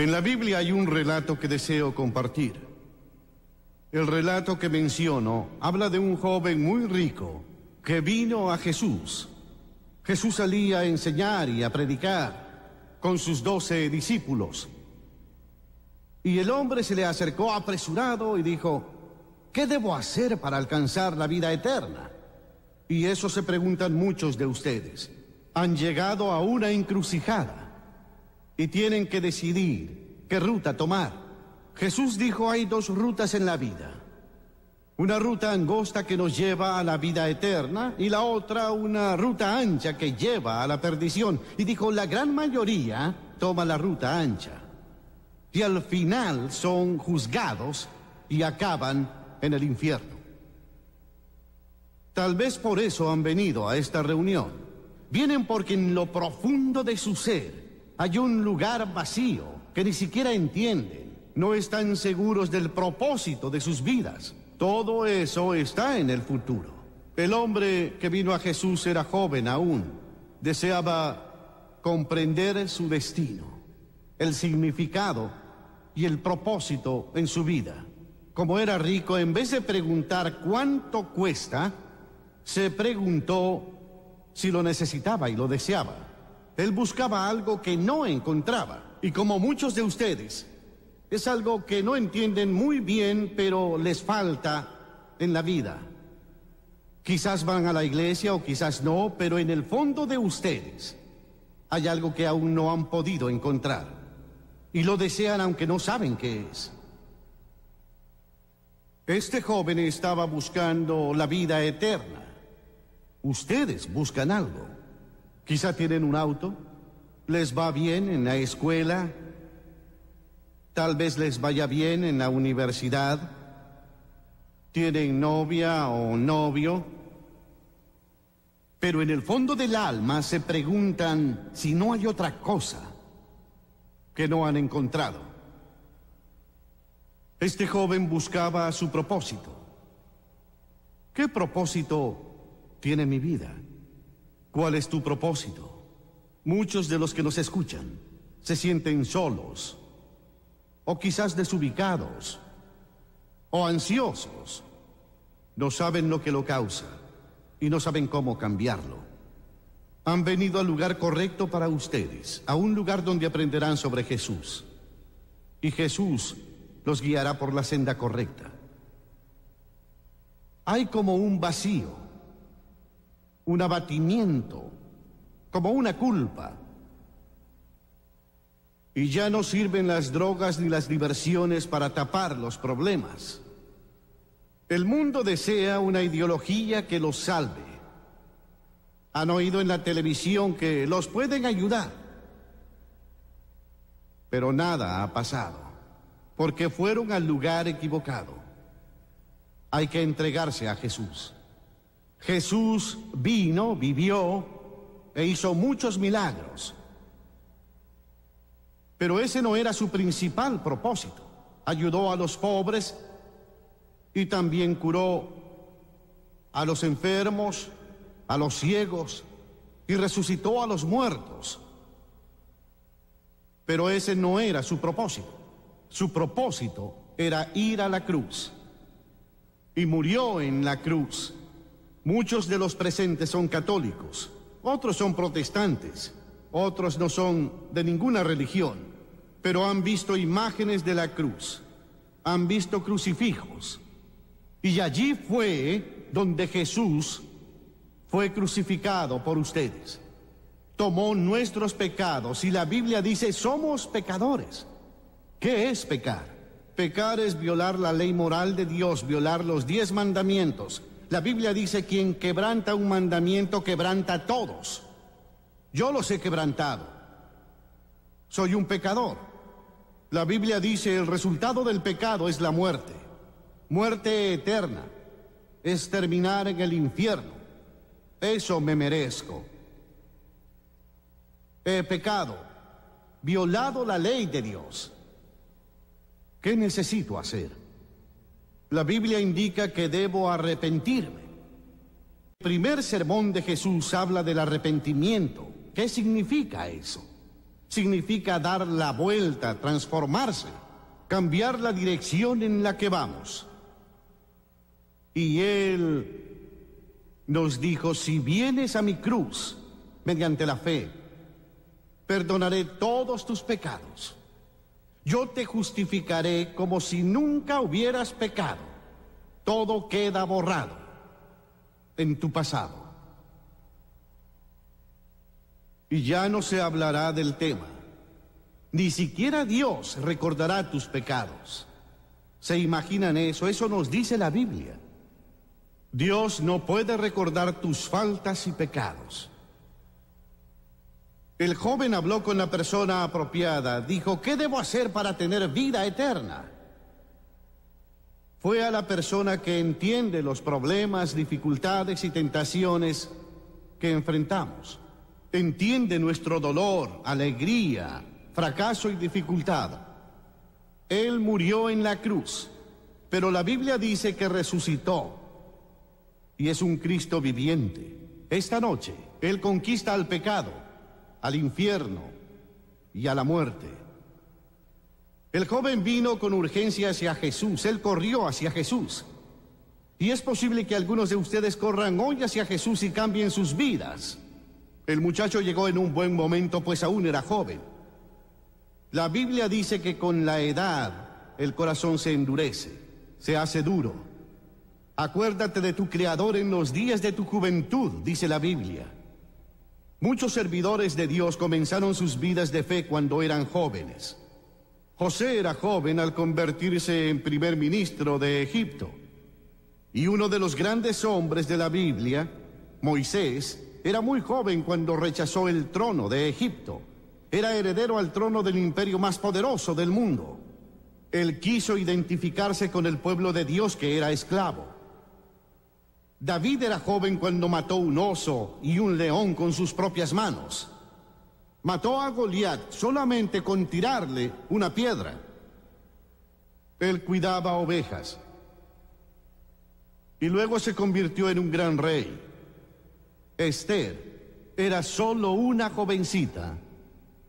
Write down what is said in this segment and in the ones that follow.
En la Biblia hay un relato que deseo compartir. El relato que menciono habla de un joven muy rico que vino a Jesús. Jesús salía a enseñar y a predicar con sus doce discípulos. Y el hombre se le acercó apresurado y dijo, ¿qué debo hacer para alcanzar la vida eterna? Y eso se preguntan muchos de ustedes. Han llegado a una encrucijada y tienen que decidir qué ruta tomar. Jesús dijo hay dos rutas en la vida. Una ruta angosta que nos lleva a la vida eterna y la otra una ruta ancha que lleva a la perdición. Y dijo, la gran mayoría toma la ruta ancha. Y al final son juzgados y acaban en el infierno. Tal vez por eso han venido a esta reunión. Vienen porque en lo profundo de su ser hay un lugar vacío que ni siquiera entienden. No están seguros del propósito de sus vidas. Todo eso está en el futuro. El hombre que vino a Jesús era joven aún. Deseaba comprender su destino, el significado y el propósito en su vida. Como era rico, en vez de preguntar cuánto cuesta, se preguntó si lo necesitaba y lo deseaba. Él buscaba algo que no encontraba. Y como muchos de ustedes, es algo que no entienden muy bien, pero les falta en la vida. Quizás van a la iglesia o quizás no, pero en el fondo de ustedes hay algo que aún no han podido encontrar. Y lo desean aunque no saben qué es. Este joven estaba buscando la vida eterna. Ustedes buscan algo. Quizá tienen un auto, les va bien en la escuela, tal vez les vaya bien en la universidad, tienen novia o novio, pero en el fondo del alma se preguntan si no hay otra cosa que no han encontrado. Este joven buscaba su propósito. ¿Qué propósito tiene mi vida? ¿Cuál es tu propósito? Muchos de los que nos escuchan se sienten solos, o quizás desubicados, o ansiosos. No saben lo que lo causa y no saben cómo cambiarlo. Han venido al lugar correcto para ustedes, a un lugar donde aprenderán sobre Jesús. Y Jesús los guiará por la senda correcta. Hay como un vacío un abatimiento, como una culpa. Y ya no sirven las drogas ni las diversiones para tapar los problemas. El mundo desea una ideología que los salve. Han oído en la televisión que los pueden ayudar. Pero nada ha pasado, porque fueron al lugar equivocado. Hay que entregarse a Jesús. Jesús vino, vivió e hizo muchos milagros. Pero ese no era su principal propósito. Ayudó a los pobres y también curó a los enfermos, a los ciegos y resucitó a los muertos. Pero ese no era su propósito. Su propósito era ir a la cruz. Y murió en la cruz Muchos de los presentes son católicos, otros son protestantes, otros no son de ninguna religión, pero han visto imágenes de la cruz, han visto crucifijos. Y allí fue donde Jesús fue crucificado por ustedes. Tomó nuestros pecados y la Biblia dice, somos pecadores. ¿Qué es pecar? Pecar es violar la ley moral de Dios, violar los diez mandamientos, la Biblia dice, quien quebranta un mandamiento, quebranta a todos. Yo los he quebrantado. Soy un pecador. La Biblia dice, el resultado del pecado es la muerte. Muerte eterna. Es terminar en el infierno. Eso me merezco. He pecado, violado la ley de Dios. ¿Qué necesito hacer? La Biblia indica que debo arrepentirme. El primer sermón de Jesús habla del arrepentimiento. ¿Qué significa eso? Significa dar la vuelta, transformarse, cambiar la dirección en la que vamos. Y Él nos dijo, si vienes a mi cruz mediante la fe, perdonaré todos tus pecados yo te justificaré como si nunca hubieras pecado. Todo queda borrado en tu pasado. Y ya no se hablará del tema. Ni siquiera Dios recordará tus pecados. ¿Se imaginan eso? Eso nos dice la Biblia. Dios no puede recordar tus faltas y pecados. El joven habló con la persona apropiada. Dijo, ¿qué debo hacer para tener vida eterna? Fue a la persona que entiende los problemas, dificultades y tentaciones que enfrentamos. Entiende nuestro dolor, alegría, fracaso y dificultad. Él murió en la cruz, pero la Biblia dice que resucitó y es un Cristo viviente. Esta noche, Él conquista al pecado al infierno y a la muerte. El joven vino con urgencia hacia Jesús, él corrió hacia Jesús. Y es posible que algunos de ustedes corran hoy hacia Jesús y cambien sus vidas. El muchacho llegó en un buen momento, pues aún era joven. La Biblia dice que con la edad el corazón se endurece, se hace duro. Acuérdate de tu Creador en los días de tu juventud, dice la Biblia. Muchos servidores de Dios comenzaron sus vidas de fe cuando eran jóvenes. José era joven al convertirse en primer ministro de Egipto. Y uno de los grandes hombres de la Biblia, Moisés, era muy joven cuando rechazó el trono de Egipto. Era heredero al trono del imperio más poderoso del mundo. Él quiso identificarse con el pueblo de Dios que era esclavo. David era joven cuando mató un oso y un león con sus propias manos. Mató a Goliat solamente con tirarle una piedra. Él cuidaba ovejas. Y luego se convirtió en un gran rey. Esther era solo una jovencita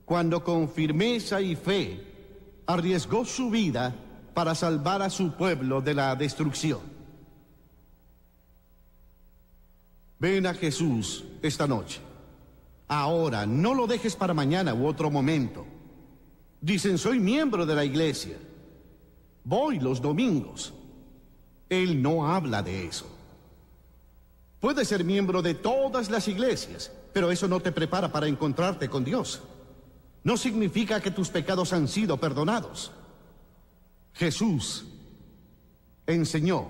cuando con firmeza y fe arriesgó su vida para salvar a su pueblo de la destrucción. Ven a Jesús esta noche. Ahora, no lo dejes para mañana u otro momento. Dicen, soy miembro de la iglesia. Voy los domingos. Él no habla de eso. Puedes ser miembro de todas las iglesias, pero eso no te prepara para encontrarte con Dios. No significa que tus pecados han sido perdonados. Jesús enseñó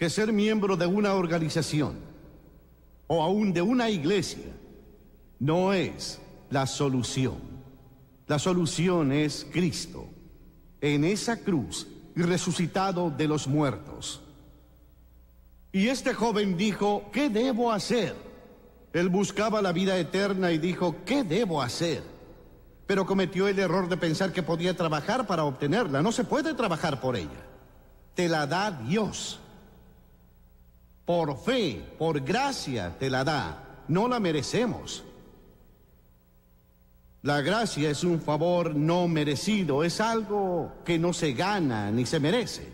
que ser miembro de una organización o aún de una iglesia no es la solución. La solución es Cristo en esa cruz y resucitado de los muertos. Y este joven dijo, ¿qué debo hacer? Él buscaba la vida eterna y dijo, ¿qué debo hacer? Pero cometió el error de pensar que podía trabajar para obtenerla. No se puede trabajar por ella. Te la da Dios. Por fe, por gracia te la da. No la merecemos. La gracia es un favor no merecido, es algo que no se gana ni se merece.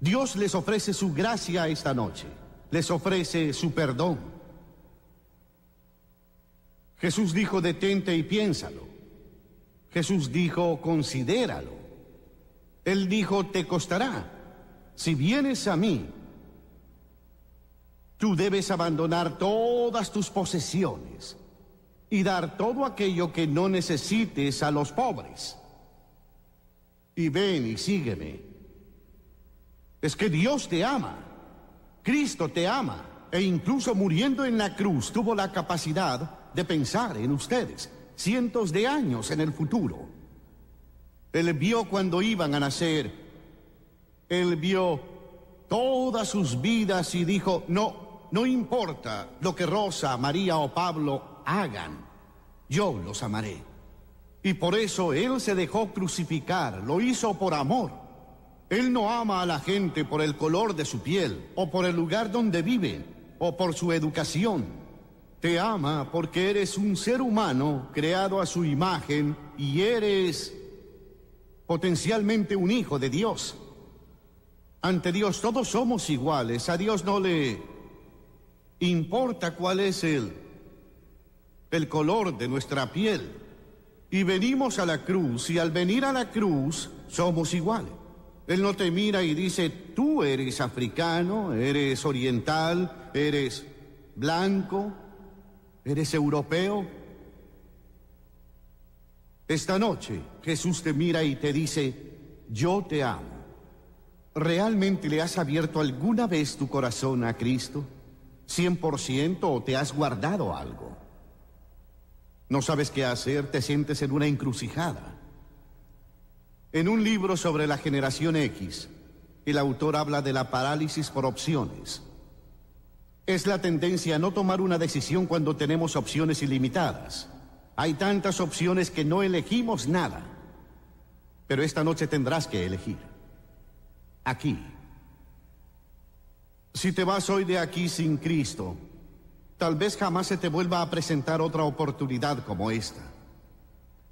Dios les ofrece su gracia esta noche, les ofrece su perdón. Jesús dijo, detente y piénsalo. Jesús dijo, considéralo. Él dijo, te costará. Si vienes a mí, Tú debes abandonar todas tus posesiones y dar todo aquello que no necesites a los pobres. Y ven y sígueme. Es que Dios te ama, Cristo te ama, e incluso muriendo en la cruz tuvo la capacidad de pensar en ustedes cientos de años en el futuro. Él vio cuando iban a nacer, él vio todas sus vidas y dijo, no, no importa lo que Rosa, María o Pablo hagan, yo los amaré. Y por eso Él se dejó crucificar, lo hizo por amor. Él no ama a la gente por el color de su piel, o por el lugar donde vive, o por su educación. Te ama porque eres un ser humano creado a su imagen y eres potencialmente un hijo de Dios. Ante Dios todos somos iguales, a Dios no le importa cuál es el, el color de nuestra piel. Y venimos a la cruz y al venir a la cruz somos iguales. Él no te mira y dice, tú eres africano, eres oriental, eres blanco, eres europeo. Esta noche Jesús te mira y te dice, yo te amo. ¿Realmente le has abierto alguna vez tu corazón a Cristo? 100% o te has guardado algo. No sabes qué hacer, te sientes en una encrucijada. En un libro sobre la generación X, el autor habla de la parálisis por opciones. Es la tendencia a no tomar una decisión cuando tenemos opciones ilimitadas. Hay tantas opciones que no elegimos nada. Pero esta noche tendrás que elegir. Aquí si te vas hoy de aquí sin Cristo, tal vez jamás se te vuelva a presentar otra oportunidad como esta.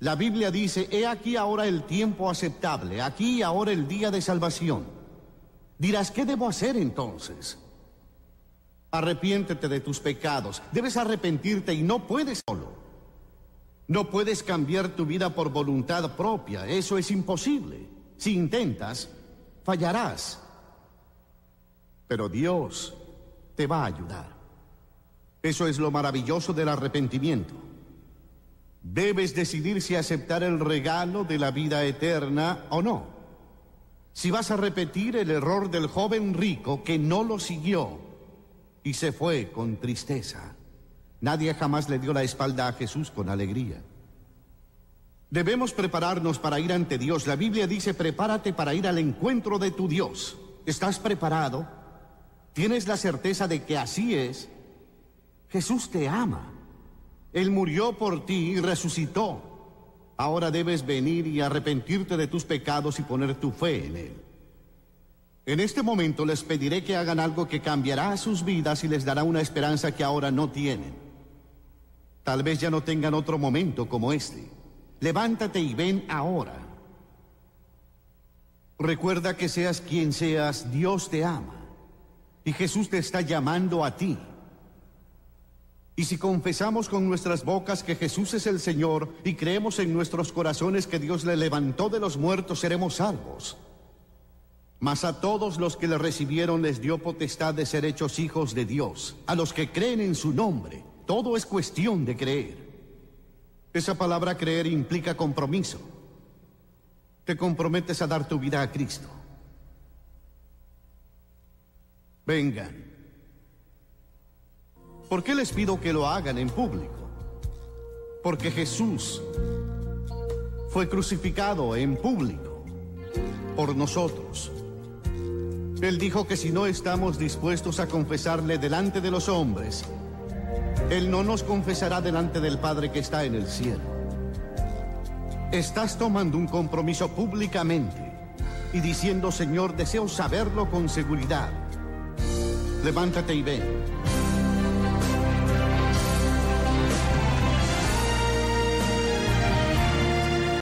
La Biblia dice, he aquí ahora el tiempo aceptable, aquí ahora el día de salvación. Dirás, ¿qué debo hacer entonces? Arrepiéntete de tus pecados, debes arrepentirte y no puedes solo. No puedes cambiar tu vida por voluntad propia, eso es imposible. Si intentas, fallarás pero Dios te va a ayudar. Eso es lo maravilloso del arrepentimiento. Debes decidir si aceptar el regalo de la vida eterna o no. Si vas a repetir el error del joven rico que no lo siguió y se fue con tristeza. Nadie jamás le dio la espalda a Jesús con alegría. Debemos prepararnos para ir ante Dios. La Biblia dice, prepárate para ir al encuentro de tu Dios. ¿Estás preparado? tienes la certeza de que así es, Jesús te ama. Él murió por ti y resucitó. Ahora debes venir y arrepentirte de tus pecados y poner tu fe en Él. En este momento les pediré que hagan algo que cambiará sus vidas y les dará una esperanza que ahora no tienen. Tal vez ya no tengan otro momento como este. Levántate y ven ahora. Recuerda que seas quien seas, Dios te ama. Y Jesús te está llamando a ti. Y si confesamos con nuestras bocas que Jesús es el Señor y creemos en nuestros corazones que Dios le levantó de los muertos, seremos salvos. Mas a todos los que le recibieron les dio potestad de ser hechos hijos de Dios, a los que creen en su nombre. Todo es cuestión de creer. Esa palabra creer implica compromiso. Te comprometes a dar tu vida a Cristo. vengan. ¿Por qué les pido que lo hagan en público? Porque Jesús fue crucificado en público por nosotros. Él dijo que si no estamos dispuestos a confesarle delante de los hombres, Él no nos confesará delante del Padre que está en el cielo. Estás tomando un compromiso públicamente y diciendo, Señor, deseo saberlo con seguridad Levántate y ve.